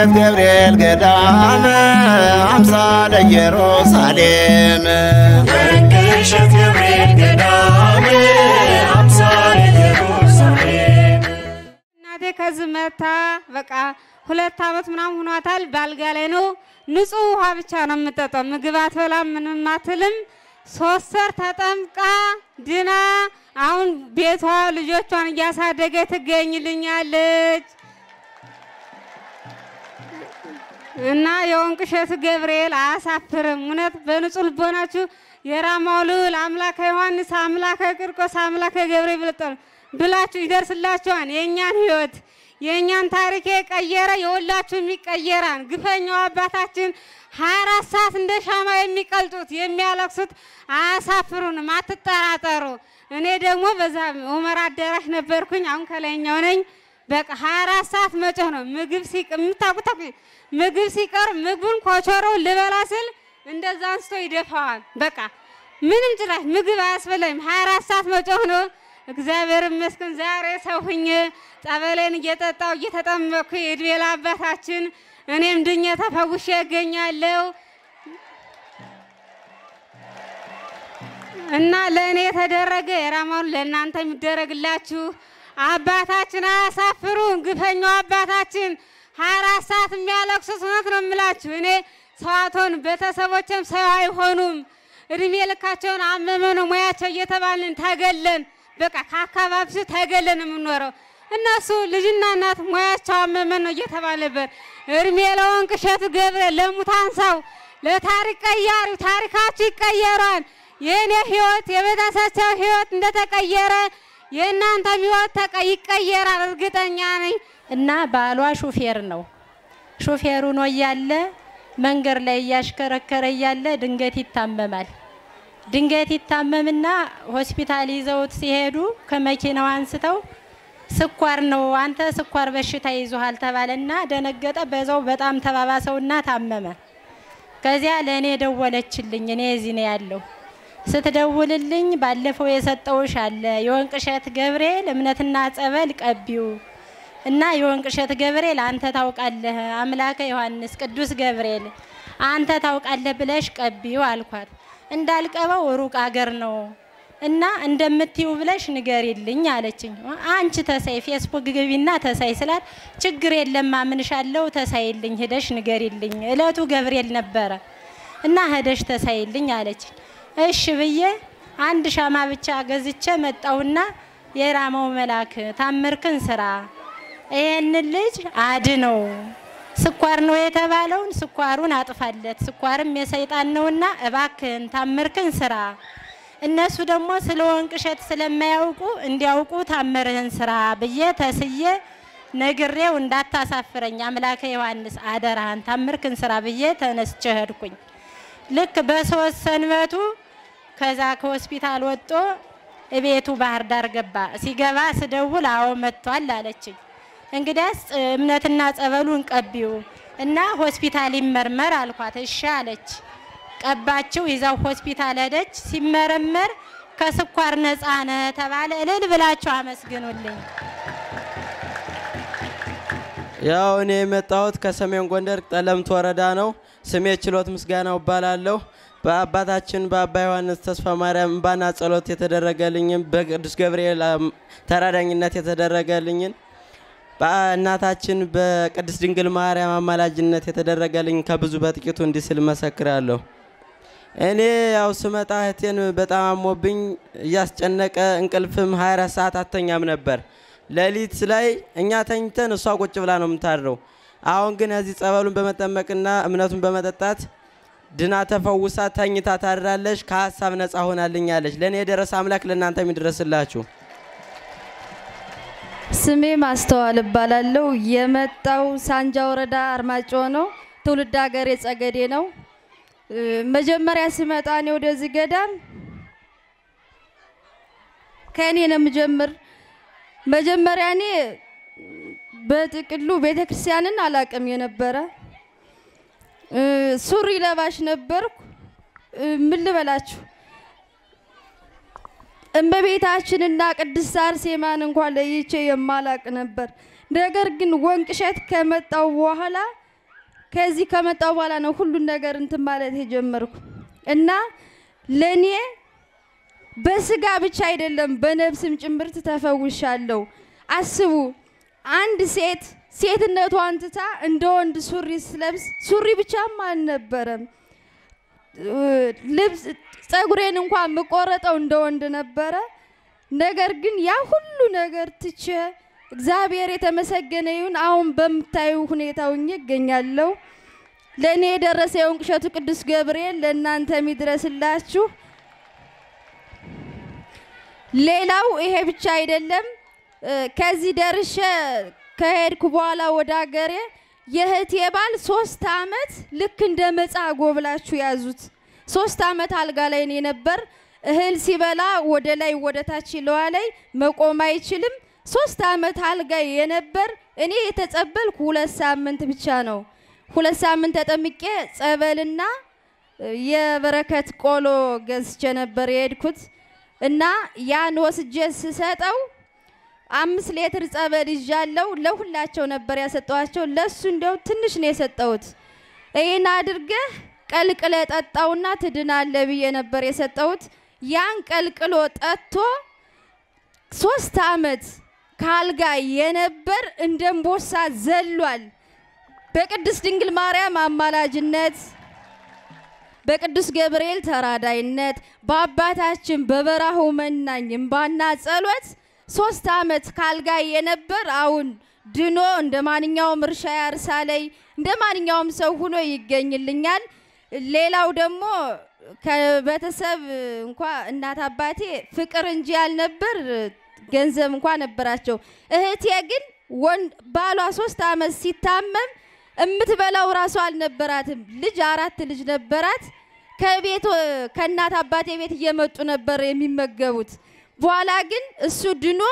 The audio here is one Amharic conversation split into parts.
ልደት ገብርኤል ገዳም አምሳለ ኢየሩሳሌም እናቴ ከዚህ መታ በቃ ሁለት አመት ምናምን ሆኗታል። በአልጋ ላይ ነው። ንጹህ ውሃ ብቻ ነው የምጠጣው። ምግብ አትበላም፣ ምንም አትልም። ሶስት ወር ተጠምቃ ድና አሁን ቤቷ ልጆቿን እያሳደገ ትገኝልኛለች። እና የወንቅ እሸቱ ገብርኤል አያሳፍርም። እውነት በንጹህ ልቦናችሁ የራማው ልዑል አምላከ ዮሐንስ፣ አምላከ ቂርቆስ፣ አምላከ ገብርኤል ብለጠሉ ብላችሁ ይደርስላችኋል። የእኛን ህይወት የእኛን ታሪክ የቀየረ የወላችሁ የሚቀየራን ግፈኛው አባታችን ሀያ አራት ሰዓት እንደ ሻማ የሚቀልጡት የሚያለቅሱት አያሳፍሩንም፣ አትጠራጠሩ። እኔ ደግሞ በዛ ኡመር አዳራሽ ነበርኩኝ። አሁን ከላይኛው ነኝ። በቃ 24 ሰዓት መጮህ ነው። ምግብ የምታውቁት ምግብ ሲቀርብ ምግቡን ልበላ ስል እንደዛ አንስቶ ይደፋዋል። በቃ ምንም ጭራሽ ምግብ 24 ሰዓት መጮህ ነው። እግዚአብሔር ይመስገን ዛሬ ሰው ሁኜ ጸበሌን እየጠጣው እየተጠመቅኩ የእድሜላ አባታችን እኔም ድኜ ተፈውሼ እገኛለሁ። እና ለእኔ የተደረገ የራማውን ለእናንተ የሚደረግላችሁ አባታችን አያሳፍሩም። ግፈኛው አባታችን ሀያ አራት ሰዓት የሚያለቅሱት እውነት ነው የምላችሁ። እኔ ሰዋቶን ቤተሰቦችም ሰው አይሆኑም። እድሜ ልካቸውን አመመነ ሙያቸው እየተባልን ተገለን፣ በቃ ከአካባቢው ተገለን የምንኖረው እነሱ ልጅና እናት ሙያቸው አመመን ነው እየተባለበት እድሜ ለወንቅ እሸቱ ገብረ፣ ለሙታን ሰው፣ ለታሪክ ቀያሪ ታሪካችሁ ይቀየሯል። የእኔ ህይወት የቤተሰቸው ህይወት እንደተቀየረ የእናንተ ቢወት ተቀ ይቀየራል፣ እርግጠኛ ነኝ። እና ባሏ ሹፌር ነው። ሹፌሩ ነው እያለ መንገድ ላይ እያሽከረከረ እያለ ድንገት ይታመማል። ድንገት ይታመምና ሆስፒታል ይዘውት ሲሄዱ ከመኪናው አንስተው ስኳር ነው አንተ ስኳር በሽታ ይዞሃል ተባለና ደነገጠ። በዛው በጣም ተባባሰውና ታመመ። ከዚያ ለእኔ ደወለችልኝ። እኔ እዚህ ነው ያለው ስትደውልልኝ ባለፈው የሰጠውሽ አለ የወንቅሸት ገብርኤል እምነትና ጸበል ቀቢው እና የወንቅሸት ገብርኤል አንተ ታውቃለህ፣ አምላከ ዮሐንስ ቅዱስ ገብርኤል አንተ ታውቃለህ ብለሽ ቀቢው አልኳት። እንዳልቀበው ሩቅ አገር ነው እና እንደምትዩ ብለሽ ንገሪልኝ አለችኝ። አንቺ ተሳይ ፌስቡክ ግቢና ተሳይ ስላት ችግር የለም አምንሻለሁ፣ ተሳይልኝ ሄደሽ ንገሪልኝ። እለቱ ገብርኤል ነበረ እና ሄደሽ ተሳይልኝ አለችኝ። እሽ ብዬ አንድ ሻማ ብቻ ገዝቼ መጣሁና የራመው መልአክ ታምርክን ስራ ይሄንን ልጅ አድነው፣ ስኳር ነው የተባለውን ስኳሩን አጥፋለት፣ ስኳርም የሰይጣን ነውና እባክህን ታምርክን ስራ። እነሱ ደግሞ ስለ ወንቅ እሸት ስለማያውቁ እንዲያውቁ ታምርህን ስራ ብዬ ተስዬ ነግሬው እንዳታሳፍረኝ አምላከ ዮሐንስ አደራህን ታምርክን ስራ ብዬ ተነስቼ ሄድኩኝ። ልክ በሶስት ሰንበቱ ከዛ ከሆስፒታል ወጦ እቤቱ ባህር ዳር ገባ። ሲገባ ስደውል አዎ መጥቷል አለችኝ። እንግዲያስ እምነትና ጸበሉን ቀቢው እና ሆስፒታል ይመርመር አልኳት። እሺ አለች። ቀባችው። ይዛው ሆስፒታል ሄደች። ሲመረመር ከስኳር ነፃ ነህ ተባለ። እልል ብላችሁ አመስግኑልኝ። ያው እኔ የመጣሁት ከሰሜን ጎንደር ጠለምት ወረዳ ነው። ስሜ ችሎት ምስጋናው እባላለሁ። በአባታችን በአባ ዮሐንስ ተስፋ ማርያም እምባና ጸሎት የተደረገልኝን በቅዱስ ገብርኤል ተራዳኝነት የተደረገልኝን በእናታችን በቅድስት ድንግል ማርያም አማላጅነት የተደረገልኝ ከብዙ በጥቂቱ እንዲህ ስል መሰክራለሁ። እኔ ያው ስመጣ እህቴን በጣም አሞብኝ እያስጨነቀ እንቅልፍም 24 ሰዓት አተኛም ነበር። ሌሊት ላይ እኛ ተኝተን እሷ ቁጭ ብላ ነው የምታድረው። አሁን ግን እዚህ ጸበሉን በመጠመቅና እምነቱን በመጠጣት ድና ተፈውሳ ተኝታ ታድራለች። ከሀሳብ ነፃ ሆናልኛለች። ለእኔ የደረሰ አምላክ ለእናንተ የሚደረስላችሁ። ስሜ ማስተዋል እባላለሁ። የመጣው ሳንጃ ወረዳ አርማጮ ነው። ትውልድ ሀገር የጸገዴ ነው። መጀመሪያ ስመጣ እኔ ወደዚህ ገዳም ከእኔ ነው የምጀምር። መጀመሪያ እኔ በጥቅሉ ቤተ ክርስቲያንን አላቅም የነበረ ሱሪ ለባሽ ነበርኩ። ምን ልበላችሁ እመቤታችንና ቅድስት አርሴማን እንኳን ለይቼ የማላቅ ነበር። ነገር ግን ወንቅሸት ከመጣው በኋላ ከዚህ ከመጣው በኋላ ነው ሁሉን ነገር እንትን ማለት የጀመርኩ እና ለእኔ በስጋ ብቻ አይደለም በነብስም ጭምርት ተፈውሻለሁ። አስቡ አንድ ሴት ሴትነቷን ትታ እንደ ወንድ ሱሪ ስለብስ ሱሪ ብቻም አልነበረም። ልብስ ፀጉሬን እንኳን የምቆረጠው እንደ ወንድ ነበረ። ነገር ግን ያ ሁሉ ነገር ትቼ እግዚአብሔር የተመሰገነ ይሁን አሁን በምታዩ ሁኔታ ሁኜ እገኛለሁ። ለእኔ የደረሰ የወንቅ እሸቱ ቅዱስ ገብርኤል ለእናንተ የሚድረስላችሁ። ሌላው ይሄ ብቻ አይደለም። ከዚህ ደርሸ ከሄድኩ በኋላ ወደ ሀገሬ የእህቴ ባል ሶስት አመት ልክ እንደ መጻጎ ብላችሁ ያዙት። ሶስት አመት አልጋ ላይ ነው የነበር። እህል ሲበላ ወደ ላይ ወደ ታች ይለዋለኝ፣ መቆም አይችልም። ሶስት አመት አልጋ የነበር እኔ የተጸበልኩ ሁለት ሳምንት ብቻ ነው። ሁለት ሳምንት ተጠምቄ ጸበልና የበረከት ቆሎ ገዝቼ ነበር የሄድኩት እና ያን ወስጄ ስሰጠው አምስት ሌትር ጸበል ይዣለው። ለሁላቸው ነበር ያሰጠዋቸው። ለሱ እንዲያው ትንሽ ነው የሰጠሁት። ይህን አድርገህ ቀልቅለ ጠጣውና ትድናለ ብዬ ነበር የሰጠሁት። ያን ቀልቅሎ ጠጥቶ ሶስት አመት ካልጋ የነበር እንደ ዘሏል። በቅድስት ድንግል ማርያም አማላጅነት በቅዱስ ገብርኤል ተራዳይነት በአባታችን በበራሁ መናኝ እምባና ጸሎት ሶስት ዓመት ካልጋ የነበር አሁን ድኖ እንደ ማንኛውም እርሻ ያርሳ ላይ እንደ ማንኛውም ሰው ሁኖ ይገኝልኛል። ሌላው ደግሞ ከቤተሰብ እንኳ እናት አባቴ ፍቅር እንጂ ያልነበር ገንዘብ እንኳ ነበራቸው። እህቴ ግን ባሏ ሶስት ዓመት ሲታመም የምትበላው ራሱ አልነበራትም። ልጅ አራት ልጅ ነበራት። ከቤት ከእናት አባቴ ቤት እየመጡ ነበር የሚመገቡት። በኋላ ግን እሱ ድኖ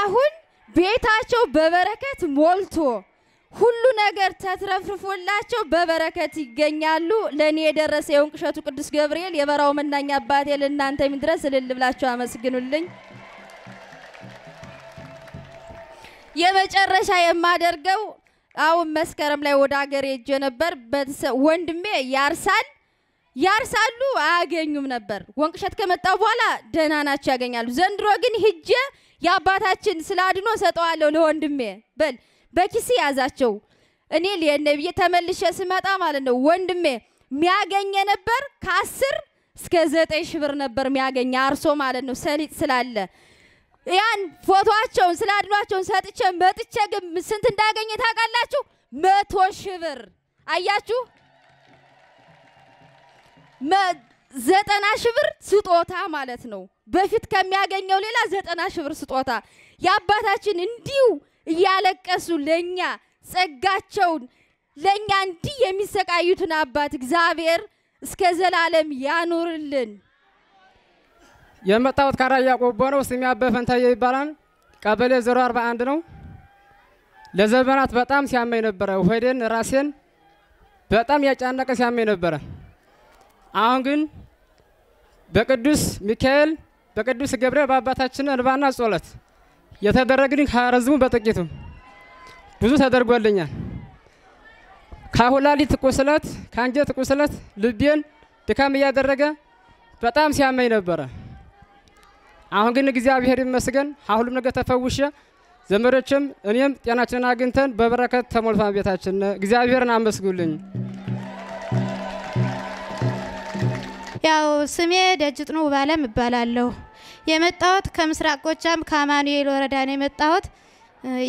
አሁን ቤታቸው በበረከት ሞልቶ ሁሉ ነገር ተትረፍርፎላቸው በበረከት ይገኛሉ። ለእኔ የደረሰ የወንቅ እሸቱ ቅዱስ ገብርኤል የበራው መናኛ አባቴ ለእናንተ የሚድረስ እልል ብላቸው አመስግኑልኝ። የመጨረሻ የማደርገው አሁን መስከረም ላይ ወደ ሀገር ሄጄ ነበር። ወንድሜ ያርሳል ያርሳሉ አያገኙም ነበር። ወንቅ እሸት ከመጣ በኋላ ደህና ናቸው ያገኛሉ። ዘንድሮ ግን ሂጄ የአባታችን ስለ አድኖ ሰጠዋለሁ ለወንድሜ በል በኪስ ያዛቸው። እኔ ሊሄድ ብዬ ተመልሼ ስመጣ ማለት ነው ወንድሜ ሚያገኘ ነበር ከአስር እስከ ዘጠኝ ሺህ ብር ነበር ሚያገኘ አርሶ ማለት ነው ሰሊጥ ስላለ ያን ፎቶቸውን ስለ አድኗቸውን ሰጥቼ መጥቼ ግን ስንት እንዳገኘ ታውቃላችሁ? መቶ ሺህ ብር አያችሁ። ዘጠና ሺህ ብር ስጦታ ማለት ነው። በፊት ከሚያገኘው ሌላ ዘጠና ሺህ ብር ስጦታ የአባታችን እንዲሁ እያለቀሱ ለእኛ ጸጋቸውን ለእኛ እንዲህ የሚሰቃዩትን አባት እግዚአብሔር እስከ ዘላለም ያኑርልን። የመጣሁት ከራያ ቆቦ ነው። ስሜ አበበ ፈንታዬ ይባላል። ቀበሌ 041 ነው። ለዘመናት በጣም ሲያመኝ ነበረ። ሆዴን ራሴን በጣም ያጫነቀ ሲያመኝ ነበረ። አሁን ግን በቅዱስ ሚካኤል በቅዱስ ገብርኤል በአባታችን እንባና ጸሎት የተደረግልኝ ከረዝሙ በጥቂቱ ብዙ ተደርጎልኛል። ከሁላሊት ቁስለት ከአንጀት ቁስለት ልቤን ድካም እያደረገ በጣም ሲያመኝ ነበረ። አሁን ግን እግዚአብሔር ይመስገን ሁሉም ነገር ተፈውሸ። ዘመዶችም እኔም ጤናችንን አግኝተን በበረከት ተሞልቷን ቤታችን እግዚአብሔርን አመስጉልኝ። ያው ስሜ ደጅጥኑ ባለም እባላለሁ። የመጣሁት ከምስራቅ ጎጃም ከአማኑኤል ወረዳ ነው የመጣሁት።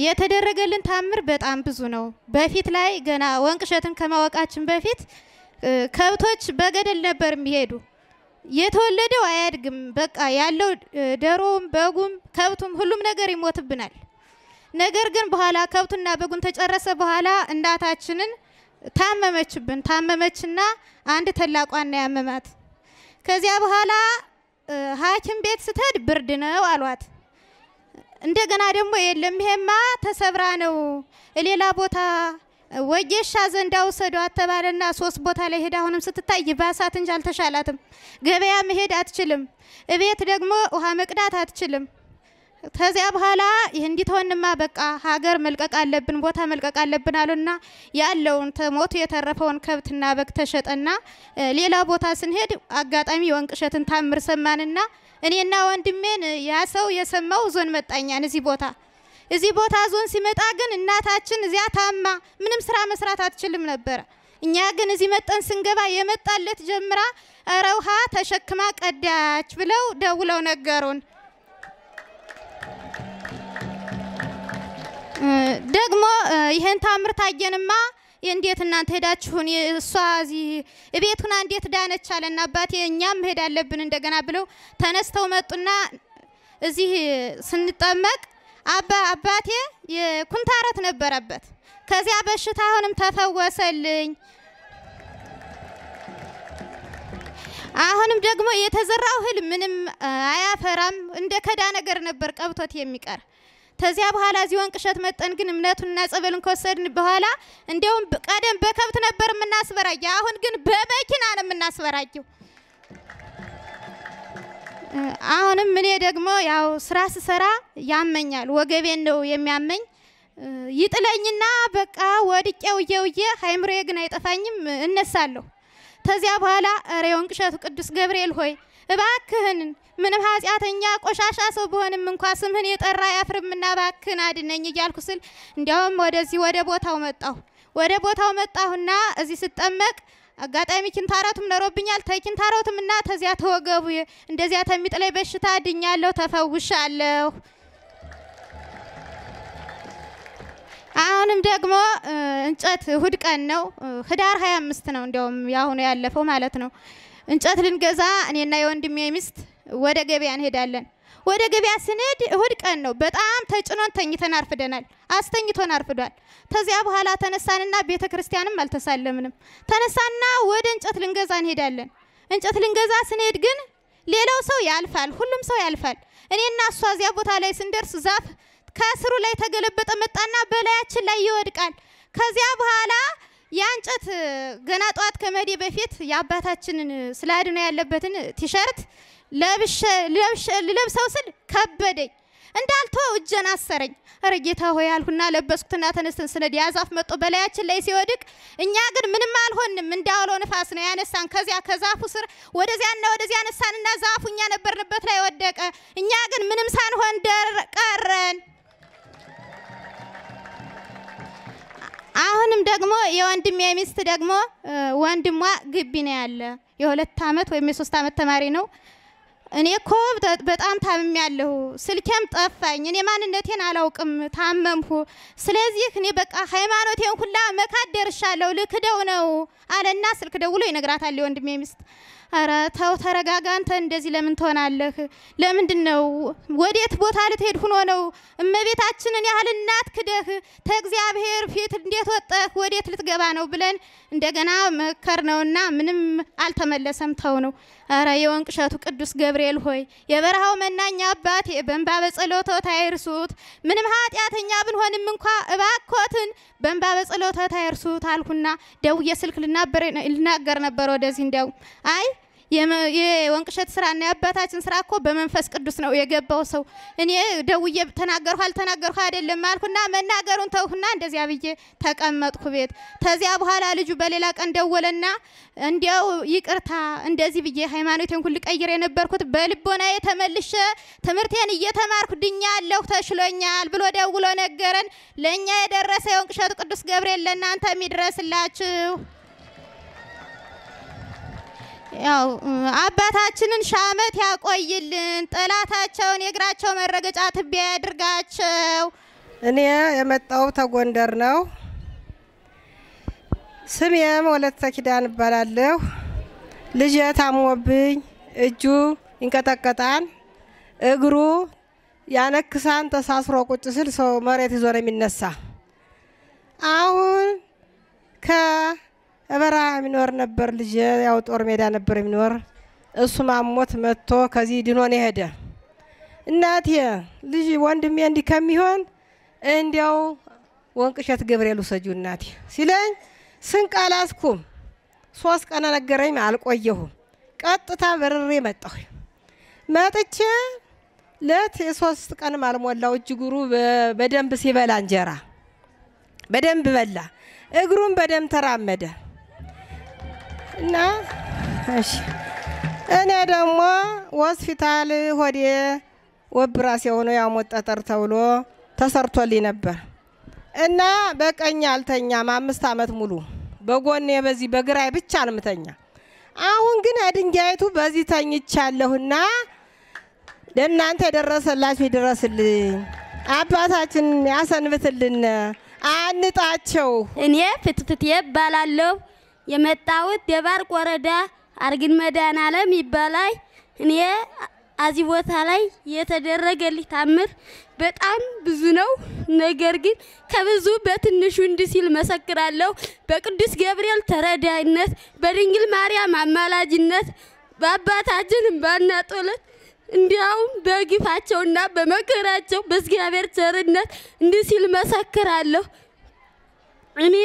የተደረገልን ታምር በጣም ብዙ ነው። በፊት ላይ ገና ወንቅሸትን ከማወቃችን በፊት ከብቶች በገደል ነበር የሚሄዱ። የተወለደው አያድግም። በቃ ያለው ደሮውም፣ በጉም፣ ከብቱም ሁሉም ነገር ይሞትብናል። ነገር ግን በኋላ ከብቱና በጉን ተጨረሰ በኋላ እናታችንን ታመመችብን። ታመመችና አንድ ተላቋና ያመማት ከዚያ በኋላ ሐኪም ቤት ስትሄድ ብርድ ነው አሏት። እንደገና ደግሞ የለም ይሄማ ተሰብራ ነው ሌላ ቦታ ወጌሻ ዘንዳ ውሰዱ አተባለና ሶስት ቦታ ላይ ሄዳ አሁንም ስትታይ ይባሳት እንጂ አልተሻላትም። ገበያ መሄድ አትችልም። እቤት ደግሞ ውሃ መቅዳት አትችልም። ከዚያ በኋላ እንዲትሆንማ በቃ ሀገር መልቀቅ አለብን፣ ቦታ መልቀቅ አለብን አሉና ያለውን ሞቱ የተረፈውን ከብትና በግ ተሸጠና ሌላ ቦታ ስንሄድ አጋጣሚ ወንቅ እሸትን ታምር ሰማንና እኔና ወንድሜን ያ ሰው የሰማው ዞን መጣኛን እዚህ ቦታ እዚህ ቦታ ዞን ሲመጣ ግን እናታችን እዚያ ታማ ምንም ስራ መስራት አትችልም ነበረ። እኛ ግን እዚህ መጠን ስንገባ የመጣለት ጀምራ ረውሃ ተሸክማ ቀዳች ብለው ደውለው ነገሩን። ደግሞ ይህን ታምር ታየንማ እንዴት እናንተ ሄዳችሁን እሷ እዚህ እቤት ሁና እንዴት ዳነች አለና አባቴ እኛም መሄድ አለብን እንደገና ብለው ተነስተው መጡና እዚህ ስንጠመቅ አባ አባቴ የኩንታረት ነበረበት። ከዚያ በሽታ አሁንም ተፈወሰልኝ። አሁንም ደግሞ የተዘራው እህል ምንም አያፈራም። እንደ ከዳ ነገር ነበር ቀብቶት የሚቀር ተዚያ በኋላ እዚህ ቅሸት መጠን ግን እምነቱንና ጸበልን ከወሰድን በኋላ እንዲያውም ቀደም በከብት ነበር የምናስበራየ አሁን ግን በመኪና ነው የምናስበራየው። አሁንም እኔ ደግሞ ያው ስራ ስሰራ ያመኛል፣ ወገቤን ነው የሚያመኝ። ይጥለኝና በቃ ወድቄ ውዬ ውዬ ሃይምሬ ግን አይጠፋኝም፣ እነሳለሁ። ተዚያ በኋላ ኧረ የወንቅ ቅዱስ ገብርኤል ሆይ እባክህን ምንም ኃጢአተኛ ቆሻሻ ሰው ብሆንም እንኳ ስምህን የጠራ አያፍርምና እባክህን አድነኝ እያልኩ ስል እንዲያውም ወደዚህ ወደ ቦታው መጣሁ። ወደ ቦታው መጣሁና እዚህ ስጠመቅ አጋጣሚ ኪንታሮትም ነሮብኛል። ተኪንታሮትም እና ተዚያ ተወገቡ እንደዚያ ተሚጥለይ በሽታ ድኛለሁ፣ ተፈውሻለሁ። አሁንም ደግሞ እንጨት እሁድ ቀን ነው፣ ህዳር 25 ነው እንዲያውም ያሁኑ ያለፈው ማለት ነው እንጨት ልንገዛ እኔና የወንድሜ ሚስት ወደ ገበያ እንሄዳለን። ወደ ገበያ ስንሄድ እሁድ ቀን ነው። በጣም ተጭኖን ተኝተን አርፍደናል። አስተኝቶን አርፍዷል። ተዚያ በኋላ ተነሳንና ቤተ ክርስቲያንም አልተሳለምንም። ተነሳና ወደ እንጨት ልንገዛ እንሄዳለን። እንጨት ልንገዛ ስንሄድ ግን ሌላው ሰው ያልፋል፣ ሁሉም ሰው ያልፋል። እኔና እሷ እዚያ ቦታ ላይ ስንደርስ ዛፍ ከስሩ ላይ ተገለበጠ መጣና በላያችን ላይ ይወድቃል። ከዚያ በኋላ ያ እንጨት ገና ጠዋት ከመሄዴ በፊት የአባታችንን ስለ አድኖ ያለበትን ቲሸርት ልለብሰው ስል ከበደኝ። እንዳልቶ እጀን አሰረኝ። እረ ጌታ ሆይ አልሁና ለበስኩትና ተነስተን ስነድ ያዛፍ መጦ በላያችን ላይ ሲወድቅ እኛ ግን ምንም አልሆንም። እንዳውሎ ንፋስ ነው ያነሳን። ከዚያ ከዛፉ ስር ወደዚያና ወደዚያ ነሳንና ዛፉ እኛ ነበርንበት ላይ ወደቀ። እኛ ግን ምንም ሳንሆን ደር ቀረን። አሁንም ደግሞ የወንድም የሚስት ደግሞ ወንድሟ ግቢ ነው ያለ የሁለት አመት ወይም የሶስት አመት ተማሪ ነው። እኔ እኮ በጣም ታምም ያለሁ ስልኬም ጠፋኝ፣ እኔ ማንነቴን አላውቅም፣ ታመምሁ። ስለዚህ እኔ በቃ ሃይማኖቴን ሁላ መካድ ደርሻለሁ፣ ልክደው ነው አለና ስልክ ደውሎ ይነግራታል የወንድሜ ሚስት አረ ተው ተረጋጋ። አንተ እንደዚህ ለምን ትሆናለህ? ለምንድን ነው ወዴት ቦታ ልትሄድ ሁኖ ነው? እመቤታችንን ያህል እናት ክደህ ተእግዚአብሔር ፊት እንዴት ወጠህ? ወዴት ልትገባ ነው ብለን እንደገና መከር ነውና ምንም አልተመለሰም። ተው ነው። አረ የወንቅ እሸቱ ቅዱስ ገብርኤል ሆይ የበረሃው መናኛ አባቴ በእንባ በጸሎቶ ታይርሱት። ምንም ኃጢአተኛ ብንሆንም እንኳ እባኮትን በእንባ በጸሎቶ ታይርሱት አልኩና ደውዬ ስልክ ልናገር ነበር ወደዚህ እንዲያው አይ የወንቅሸት ስራና የአባታችን ስራ እኮ በመንፈስ ቅዱስ ነው የገባው ሰው። እኔ ደውዬ ተናገርኩ አልተናገርኩ አይደለም አልኩና መናገሩን ተውኩና እንደዚያ ብዬ ተቀመጥኩ ቤት። ተዚያ በኋላ ልጁ በሌላ ቀን ደወለና እንዲያው ይቅርታ እንደዚህ ብዬ ሃይማኖቴን ሁሉ ቀይር የነበርኩት በልቦና የተመልሸ ትምህርቴን እየተማርኩ ድኛ አለሁ ተሽሎኛል ብሎ ደውሎ ነገረን። ለእኛ የደረሰ የወንቅሸት ቅዱስ ገብርኤል ለእናንተ የሚድረስላችሁ ያው አባታችንን ሻመት ያቆይልን፣ ጠላታቸውን የእግራቸው መረገጫ ትቢያ ያድርጋቸው። እኔ የመጣው ተጎንደር ነው። ስሜም ወለተ ኪዳን እባላለሁ። ልጄ ታሞብኝ እጁ ይንቀጠቀጣል፣ እግሩ ያነክሳን፣ ተሳስሮ ቁጭ ስል ሰው መሬት ይዞ ነው የሚነሳ አሁን ከ የሚኖር ነበር ልጅ ያው ጦር ሜዳ ነበር የሚኖር። እሱ ማሞት መጥቶ ከዚህ ድኖን የሄደ እናቴ ልጅ ወንድሜ እንዲህ ከሚሆን እንዲያው ወንቅሸት ገብርኤል ውሰጁ እናቴ ሲለኝ ስንቅ አላስኩም። ሶስት ቀን ነገረኝ፣ አልቆየሁም። ቀጥታ በርሬ መጣሁ። መጥቼ ለት የሶስት ቀንም አልሞላው እጅ እግሩ በደንብ ሲበላ እንጀራ በደንብ በላ፣ እግሩም በደንብ ተራመደ። እና እሺ እኔ ደግሞ ሆስፒታል ሆዴ ወብራስ የሆነ ያሞት ጠጠር ተብሎ ተሰርቶልኝ ነበር እና በቀኝ አልተኛም አምስት አመት ሙሉ በጎኔ በዚህ በግራይ ብቻ ነው ምተኛ። አሁን ግን ድንጋይቱ በዚህ ተኝቻለሁና ለእናንተ የደረሰላችሁ ይድረስልኝ፣ አባታችን ያሰንብትልን፣ አንጣቸው። እኔ ፍትፍትዬ እባላለሁ። የመጣሁት ደባርቅ ወረዳ አርግን መዳን አለም ይባላል። እኔ አዚህ ቦታ ላይ የተደረገልኝ ታምር በጣም ብዙ ነው። ነገር ግን ከብዙ በትንሹ እንዲህ ሲል መሰክራለሁ። በቅዱስ ገብርኤል ተረዳይነት፣ በድንግል ማርያም አማላጅነት፣ በአባታችን ባና ጸሎት እንዲያውም በግፋቸውና በመከራቸው በእግዚአብሔር ቸርነት እንዲህ ሲል መሰክራለሁ። እኔ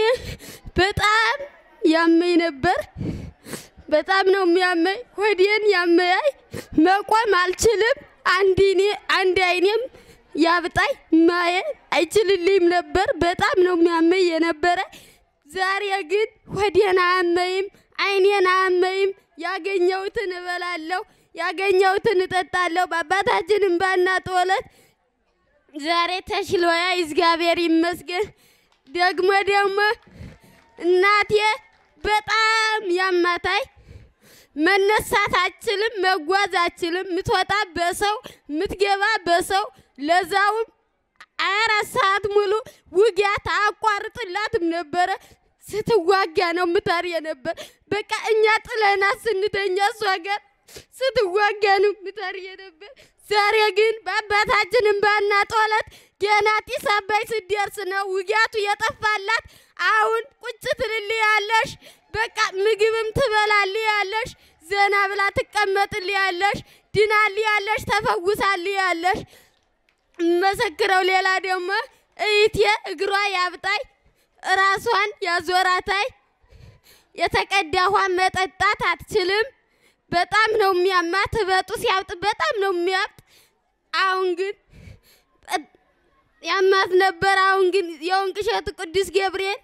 በጣም ያመኝ ነበር። በጣም ነው የሚያመኝ። ሆዴን ያመያይ መቆም አልችልም። አንድ አንድ አይኔም ያብጣይ ማየ አይችልልኝም ነበር። በጣም ነው የሚያመኝ የነበረ። ዛሬ ግን ሆዴን አያመይም፣ አይኔን አያመይም። ያገኘሁትን እበላለሁ፣ ያገኘሁትን እጠጣለሁ። በአባታችን እንባና ጦለት ዛሬ ተሽሎያ እግዚአብሔር ይመስገን። ደግሞ ደግሞ እናቴ በጣም ያማታይ መነሳት አችልም፣ መጓዝ አችልም። ምትወጣ በሰው ምትገባ በሰው ለዛውም አራት ሰዓት ሙሉ ውጊያ ታቋርጥላትም ነበረ። ስትዋጋ ነው ምታር የነበር። በቃ እኛ ጥለናት ስንተኛ እሷ ጋር ስትዋጋ ነው ምታር የነበር። ዛሬ ግን በአባታችን እምባና ጦለት ገና ጢስ አባይ ስደርስ ነው ውጊያቱ የጠፋላት። አሁን ቁጭ ትልልያለሽ፣ በቃ ምግብም ትበላልያለሽ፣ ዘና ብላ ትቀመጥልያለሽ፣ ድናልያለሽ፣ ተፈውሳልያለሽ። መሰክረው ሌላ ደግሞ እይቴ እግሯ ያብጣይ፣ ራሷን ያዞራታይ፣ የተቀዳ ውሃ መጠጣት አትችልም። በጣም ነው የሚያማት። እበጡ ሲያብጥ በጣም ነው የሚያብጥ። አሁን ግን ያማት ነበር። አሁን ግን የወንቅ እሸቱ ቅዱስ ገብርኤል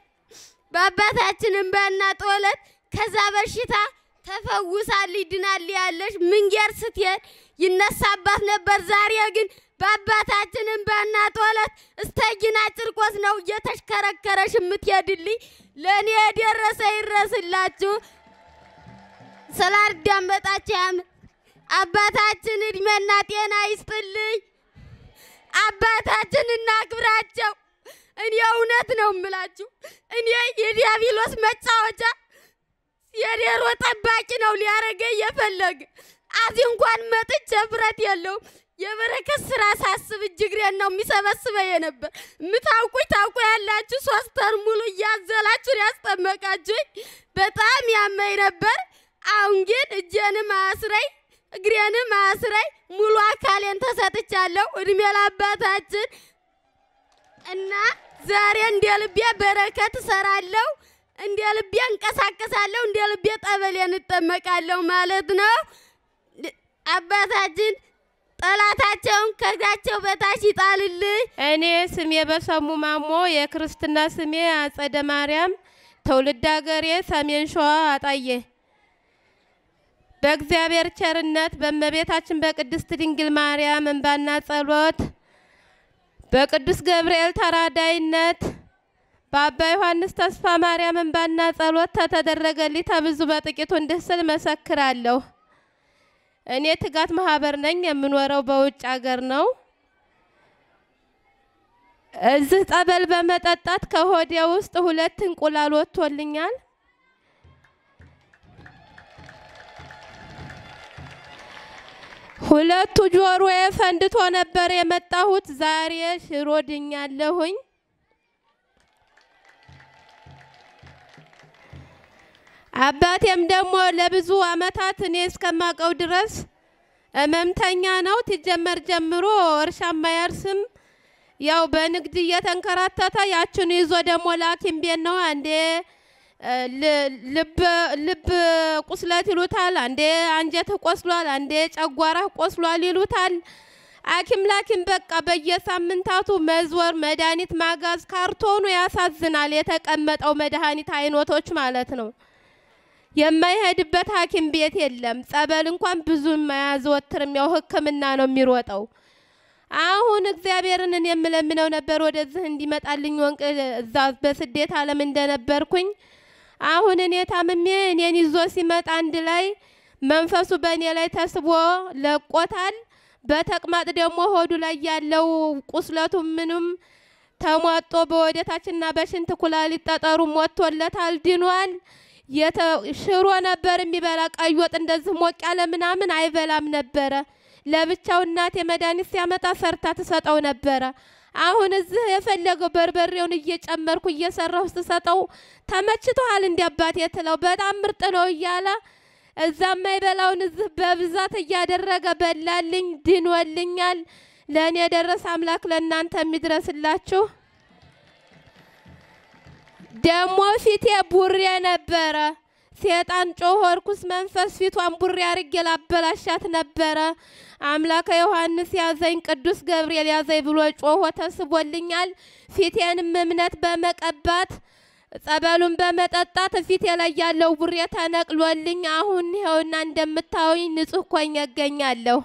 በአባታችን እንባና ጦለት ከዛ በሽታ ተፈውሳል ይድናል ያለሽ ምንጌር ስትሄድ ይነሳባት ነበር። ዛሬ ግን በአባታችን እንባና ጸሎት እስተጊና ጭርቆስ ነው እየተሽከረከረሽ የምትሄድልኝ። ለእኔ የደረሰ ይድረስላችሁ። ስላዳመጣችሁ አባታችን እድሜና ጤና ይስጥልኝ። አባታችን እናክብራቸው። እኔ እውነት ነው የምላችሁ፣ እኔ የዲያብሎስ መጫወቻ የዴሮ ጠባቂ ነው ሊያረገ እየፈለገ አዚ እንኳን መጥቼ እፍረት የለውም። የበረከት ስራ ሳስብ እጅግሬን ነው የሚሰበስበ የነበር የምታውቁኝ ታውቁ ያላችሁ ሶስት ወር ሙሉ እያዘላችሁ ያስጠመቃችሁኝ በጣም ያመኝ ነበር። አሁን ግን እጄንም አስረይ እግሬንም አስረይ ሙሉ አካሌን ተሰጥቻለሁ። እድሜ ለአባታችን እና ዛሬ እንደ ልቤ በረከት እሰራለሁ፣ እንደ ልቤ እንቀሳቀሳለሁ፣ እንደ ልቤ ጠበሌ እንጠመቃለሁ ማለት ነው። አባታችን ጠላታቸውን ከእግራቸው በታች ይጣልልኝ። እኔ ስሜ በሰሙ ማሞ፣ የክርስትና ስሜ አጸደ ማርያም፣ ትውልድ አገሬ ሰሜን ሸዋ አጣዬ። በእግዚአብሔር ቸርነት በእመቤታችን በቅድስት ድንግል ማርያም እንባና ጸሎት በቅዱስ ገብርኤል ተራዳይነት በአባ ዮሐንስ ተስፋ ማርያም እንባና ጸሎት ተተደረገልኝ ተብዙ በጥቂቱ እንዲህ ስል መሰክራለሁ። እኔ ትጋት ማህበር ነኝ። የምኖረው በውጭ አገር ነው። እዚህ ጸበል በመጠጣት ከሆዴ ውስጥ ሁለት እንቁላል ወጥቶልኛል። ሁለቱ ጆሮዬ ፈንድቶ ነበር የመጣሁት። ዛሬ ሽሮ ድኛለሁኝ። አባቴም ደግሞ ለብዙ አመታት እኔ እስከማቀው ድረስ እመምተኛ ነው። ትጀመር ጀምሮ እርሻ ማያርስም ያው በንግድ እየተንከራተተ ያችን ይዞ ደግሞ ላኪም ቤት ነው አንዴ ልብ ቁስለት ይሉታል፣ አንዴ አንጀት ቆስሏል፣ አንዴ ጨጓራ ቆስሏል ይሉታል። አኪም ላኪም በቃ በየሳምንታቱ መዝወር መድኃኒት ማጋዝ ካርቶኑ ያሳዝናል። የተቀመጠው መድኃኒት አይነቶች ማለት ነው። የማይሄድበት ሐኪም ቤት የለም። ጸበል እንኳን ብዙ የማያዘወትርም ያው ሕክምና ነው የሚሮጠው። አሁን እግዚአብሔርን የምለምነው ነበር ወደዚህ እንዲመጣልኝ ወንቅ እዛ በስደት ዓለም እንደነበርኩኝ አሁን እኔ ታምሜ እኔን ይዞ ሲመጣ አንድ ላይ መንፈሱ በእኔ ላይ ተስቦ ለቆታል። በተቅማጥ ደግሞ ሆዱ ላይ ያለው ቁስለቱ ምንም ተሟጦ በወደታችንና በሽንት ኩላሊት ጠጠሩ ሞቶለታል፣ ድኗል። ሽሮ ነበር የሚበላ ቀይ ወጥ እንደዚህ ሞቅ ያለ ምናምን አይበላም ነበረ። ለብቻው እናቴ መድኃኒት ሲያመጣ ሰርታ ትሰጠው ነበረ። አሁን እዚህ የፈለገው በርበሬውን እየጨመርኩ እየሰራሁ ስሰጠው ተመችቶሃል አባቴ የትለው በጣም ምርጥ ነው እያለ እዛ የማይበላውን እዚህ በብዛት እያደረገ በላልኝ፣ ድኖልኛል። ለእኔ የደረሰ አምላክ ለእናንተ የሚድረስላችሁ። ደግሞ ፊቴ ቡሬ ነበረ። ሴጣን ጮሆ እርኩስ መንፈስ ፊቷን ቡሬ አርጌ ላበላሻት ነበረ። አምላከ ዮሐንስ ያዘኝ፣ ቅዱስ ገብርኤል ያዘኝ ብሎ ጮሆ ተስቦልኛል። ፊቴንም እምነት በመቀባት ጸበሉን በመጠጣት ፊቴ ላይ ያለው ቡሬ ተነቅሎልኝ አሁን ይኸውና እንደምታዩኝ ንጹህ ኮኝ እገኛለሁ።